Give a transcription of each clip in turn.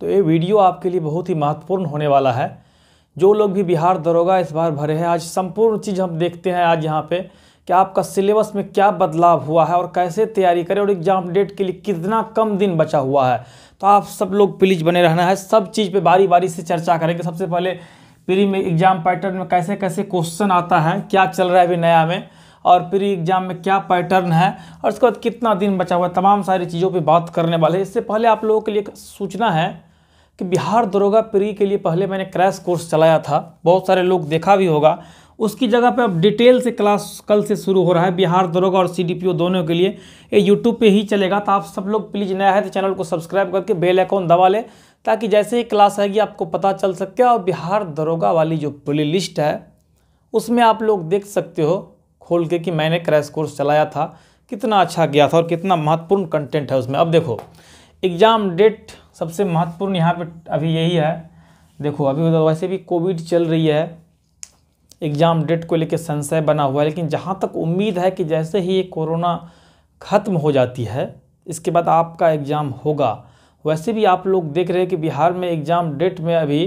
तो ये वीडियो आपके लिए बहुत ही महत्वपूर्ण होने वाला है जो लोग भी बिहार दरोगा इस बार भरे हैं आज संपूर्ण चीज़ हम देखते हैं आज यहाँ पे कि आपका सिलेबस में क्या बदलाव हुआ है और कैसे तैयारी करें और एग्ज़ाम डेट के लिए कितना कम दिन बचा हुआ है तो आप सब लोग प्लीज बने रहना है सब चीज़ पे बारी बारी से चर्चा करेंगे सबसे पहले प्री में एग्ज़ाम पैटर्न में कैसे कैसे क्वेश्चन आता है क्या चल रहा है अभी नया में और प्री एग्ज़ाम में क्या पैटर्न है और उसके बाद कितना दिन बचा हुआ है तमाम सारी चीज़ों पर बात करने वाले इससे पहले आप लोगों के लिए सूचना है कि बिहार दरोगा प्री के लिए पहले मैंने क्रैश कोर्स चलाया था बहुत सारे लोग देखा भी होगा उसकी जगह पे अब डिटेल से क्लास कल से शुरू हो रहा है बिहार दरोगा और सीडीपीओ दोनों के लिए ये यूट्यूब पे ही चलेगा तो आप सब लोग प्लीज़ नया है तो चैनल को सब्सक्राइब करके बेल आइकॉन दबा लें ताकि जैसे ही क्लास आएगी आपको पता चल सके और बिहार दरोगा वाली जो प्ले लिस्ट है उसमें आप लोग देख सकते हो खोल के कि मैंने क्रैश कोर्स चलाया था कितना अच्छा गया था और कितना महत्वपूर्ण कंटेंट है उसमें अब देखो एग्ज़ाम डेट सबसे महत्वपूर्ण यहाँ पे अभी यही है देखो अभी वैसे भी कोविड चल रही है एग्ज़ाम डेट को लेकर संशय बना हुआ है लेकिन जहाँ तक उम्मीद है कि जैसे ही ये कोरोना ख़त्म हो जाती है इसके बाद आपका एग्ज़ाम होगा वैसे भी आप लोग देख रहे हैं कि बिहार में एग्ज़ाम डेट में अभी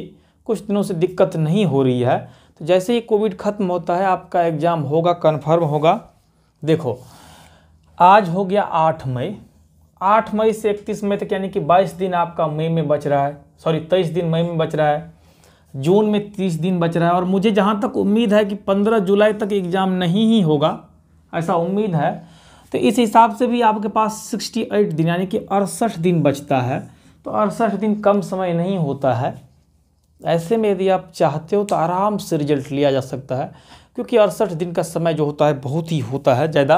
कुछ दिनों से दिक्कत नहीं हो रही है तो जैसे ही कोविड ख़त्म होता है आपका एग्ज़ाम होगा कन्फर्म होगा देखो आज हो गया आठ मई आठ मई से इकतीस मई तक यानी कि बाईस दिन आपका मई में बच रहा है सॉरी तेईस दिन मई में बच रहा है जून में तीस दिन बच रहा है और मुझे जहाँ तक उम्मीद है कि पंद्रह जुलाई तक एग्ज़ाम नहीं ही होगा ऐसा उम्मीद है तो इस हिसाब से भी आपके पास सिक्सटी एट दिन यानी कि अड़सठ दिन बचता है तो अड़सठ दिन कम समय नहीं होता है ऐसे में यदि आप चाहते हो तो आराम से रिजल्ट लिया जा सकता है क्योंकि अड़सठ दिन का समय जो होता है बहुत ही होता है ज़्यादा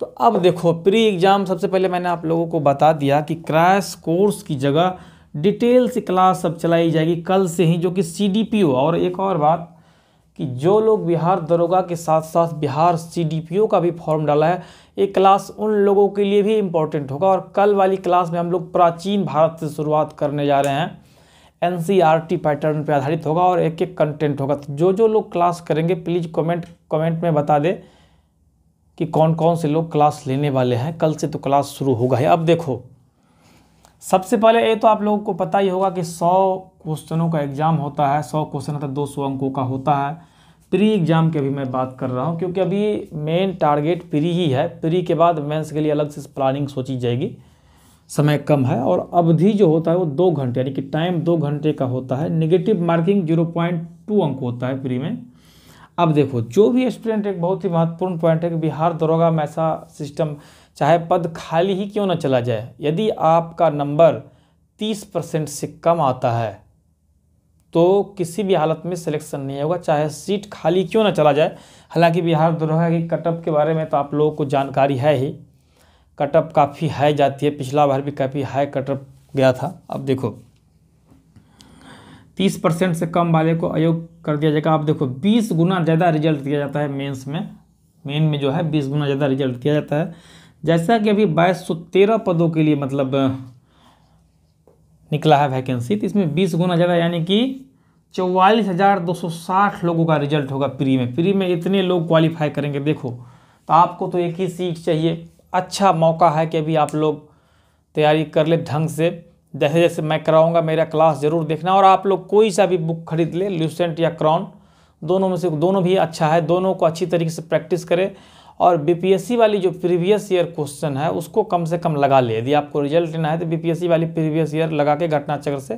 तो अब देखो प्री एग्ज़ाम सबसे पहले मैंने आप लोगों को बता दिया कि क्रैश कोर्स की जगह डिटेल से क्लास अब चलाई जाएगी कल से ही जो कि सी और एक और बात कि जो लोग बिहार दरोगा के साथ साथ बिहार सीडीपीओ का भी फॉर्म डाला है ये क्लास उन लोगों के लिए भी इम्पोर्टेंट होगा और कल वाली क्लास में हम लोग प्राचीन भारत से शुरुआत करने जा रहे हैं एन पैटर्न पर आधारित होगा और एक एक कंटेंट होगा तो जो जो लोग क्लास करेंगे प्लीज़ कॉमेंट कॉमेंट में बता दें कि कौन कौन से लोग क्लास लेने वाले हैं कल से तो क्लास शुरू होगा ही अब देखो सबसे पहले ये तो आप लोगों को पता ही होगा कि सौ क्वेश्चनों का एग्ज़ाम होता है सौ क्वेश्चन अर्थात दो सौ अंकों का होता है प्री एग्ज़ाम की अभी मैं बात कर रहा हूँ क्योंकि अभी मेन टारगेट प्री ही है प्री के बाद मेंस के लिए अलग से प्लानिंग सोची जाएगी समय कम है और अवधि जो होता है वो दो घंटे यानी कि टाइम दो घंटे का होता है negative marking zero point two अंक होता है प्री में अब देखो जो भी स्टूडेंट एक बहुत ही महत्वपूर्ण पॉइंट है कि बिहार दरोगा में ऐसा सिस्टम चाहे पद खाली ही क्यों ना चला जाए यदि आपका नंबर तीस परसेंट से कम आता है तो किसी भी हालत में सिलेक्शन नहीं होगा चाहे सीट खाली क्यों ना चला जाए हालांकि बिहार दरोगा की कटअप के बारे में तो आप लोगों को जानकारी है ही कटअप काफ़ी हाई जाती है पिछला बार भी काफ़ी हाई कटअप गया था अब देखो तीस परसेंट से कम वाले को आयोग कर दिया जाएगा आप देखो बीस गुना ज़्यादा रिजल्ट दिया जाता है मेंस में मेन में जो है बीस गुना ज़्यादा रिजल्ट दिया जाता है जैसा कि अभी बाईस सौ तेरह पदों के लिए मतलब निकला है वैकेंसी तो इसमें बीस गुना ज़्यादा यानी कि चौवालीस हज़ार दो सौ साठ लोगों का रिजल्ट होगा प्री में प्री में इतने लोग क्वालिफाई करेंगे देखो तो आपको तो एक ही सीट चाहिए अच्छा मौका है कि अभी आप लोग तैयारी कर ले ढंग से जैसे जैसे मैं कराऊंगा मेरा क्लास ज़रूर देखना और आप लोग कोई सा भी बुक खरीद ले ल्यूसेंट या क्रॉन दोनों में से दोनों भी अच्छा है दोनों को अच्छी तरीके से प्रैक्टिस करें और बीपीएससी वाली जो प्रीवियस ईयर क्वेश्चन है उसको कम से कम लगा ले यदि आपको रिजल्ट लेना है तो बी वाली प्रीवियस ईयर लगा के घटना चक्र से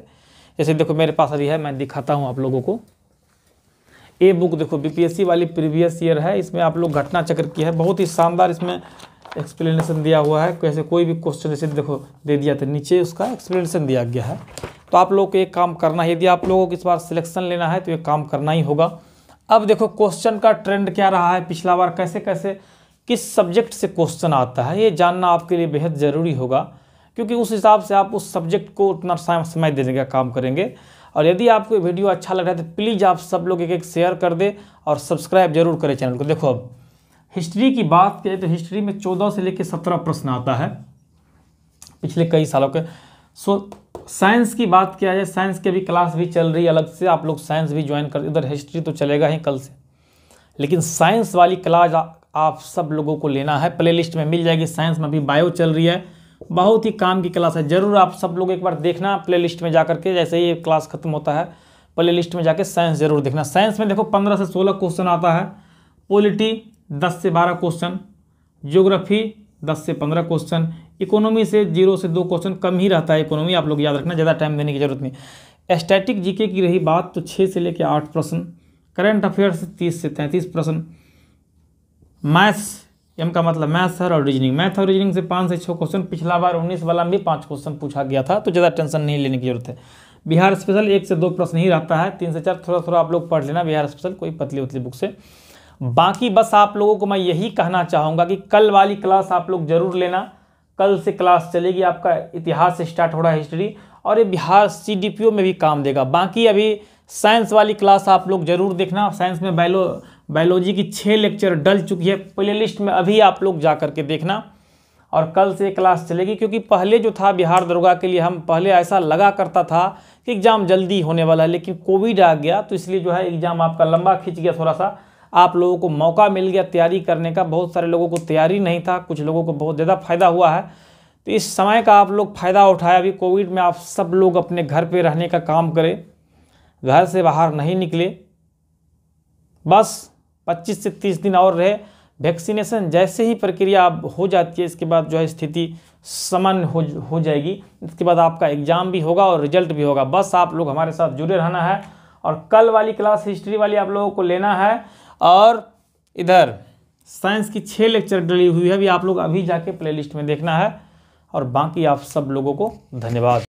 जैसे देखो मेरे पास अभी है मैं दिखाता हूँ आप लोगों को ये बुक देखो बी वाली प्रीवियस ईयर है इसमें आप लोग घटना चक्र की है बहुत ही शानदार इसमें एक्सप्लेनेशन दिया हुआ है कैसे कोई भी क्वेश्चन जैसे देखो दे दिया तो नीचे उसका एक्सप्लेनेशन दिया गया है तो आप लोग को एक काम करना है यदि आप लोगों को इस बार सिलेक्शन लेना है तो एक काम करना ही होगा अब देखो क्वेश्चन का ट्रेंड क्या रहा है पिछला बार कैसे कैसे किस सब्जेक्ट से क्वेश्चन आता है ये जानना आपके लिए बेहद ज़रूरी होगा क्योंकि उस हिसाब से आप उस सब्जेक्ट को उतना समय देने का काम करेंगे और यदि आपको वीडियो अच्छा लग रहा है तो प्लीज़ आप सब लोग एक एक शेयर कर दें और सब्सक्राइब जरूर करें चैनल को देखो अब हिस्ट्री की बात करें तो हिस्ट्री में चौदह से लेकर सत्रह प्रश्न आता है पिछले कई सालों के सो साइंस की बात किया जाए साइंस के भी क्लास भी चल रही है अलग से आप लोग साइंस भी ज्वाइन कर इधर हिस्ट्री तो चलेगा ही कल से लेकिन साइंस वाली क्लास आप सब लोगों को लेना है प्लेलिस्ट में मिल जाएगी साइंस में भी बायो चल रही है बहुत ही काम की क्लास है ज़रूर आप सब लोग एक बार देखना प्लेलिस्ट में जा करके जैसे ही क्लास खत्म होता है प्लेलिस्ट में जाके साइंस ज़रूर देखना साइंस में देखो पंद्रह से सोलह क्वेश्चन आता है पोलिटी दस से बारह क्वेश्चन ज्योग्राफी दस से पंद्रह क्वेश्चन इकोनॉमी से जीरो से दो क्वेश्चन कम ही रहता है इकोनॉमी आप लोग याद रखना ज़्यादा टाइम देने की जरूरत नहीं एस्टैटिक जीके की रही बात तो छः से लेकर आठ प्रश्न करेंट अफेयर्स से तीस से तैंतीस प्रश्न मैथ्स एम का मतलब मैथ्स है और रीजनिंग मैथ और रीजनिंग से पाँच से छः क्वेश्चन पिछला बार उन्नीस वाला भी पाँच क्वेश्चन पूछा गया था तो ज़्यादा टेंशन नहीं लेने की जरूरत है बिहार स्पेशल एक से दो प्रश्न ही रहता है तीन से चार थोड़ा थोड़ा आप लोग पढ़ लेना बिहार स्पेशल कोई पतली उतली बुक से बाकी बस आप लोगों को मैं यही कहना चाहूँगा कि कल वाली क्लास आप लोग ज़रूर लेना कल से क्लास चलेगी आपका इतिहास से स्टार्ट हो रहा है हिस्ट्री और ये बिहार सी में भी काम देगा बाकी अभी साइंस वाली क्लास आप लोग जरूर देखना साइंस में बायो बायोलॉजी की छः लेक्चर डल चुकी है प्ले लिस्ट में अभी आप लोग जा करके देखना और कल से क्लास चलेगी क्योंकि पहले जो था बिहार दरोगा के लिए हम पहले ऐसा लगा करता था कि एग्ज़ाम जल्दी होने वाला है लेकिन कोविड आ गया तो इसलिए जो है एग्ज़ाम आपका लंबा खिंच गया थोड़ा सा आप लोगों को मौका मिल गया तैयारी करने का बहुत सारे लोगों को तैयारी नहीं था कुछ लोगों को बहुत ज़्यादा फायदा हुआ है तो इस समय का आप लोग फ़ायदा उठाए अभी कोविड में आप सब लोग अपने घर पर रहने का काम करें घर से बाहर नहीं निकले बस 25 से 30 दिन और रहे वैक्सीनेशन जैसे ही प्रक्रिया आप हो जाती है इसके बाद जो है स्थिति सामान्य हो हो जाएगी इसके बाद आपका एग्ज़ाम भी होगा और रिजल्ट भी होगा बस आप लोग हमारे साथ जुड़े रहना है और कल वाली क्लास हिस्ट्री वाली आप लोगों को लेना है और इधर साइंस की छः लेक्चर डली हुई है अभी आप लोग अभी जाके प्लेलिस्ट में देखना है और बाकी आप सब लोगों को धन्यवाद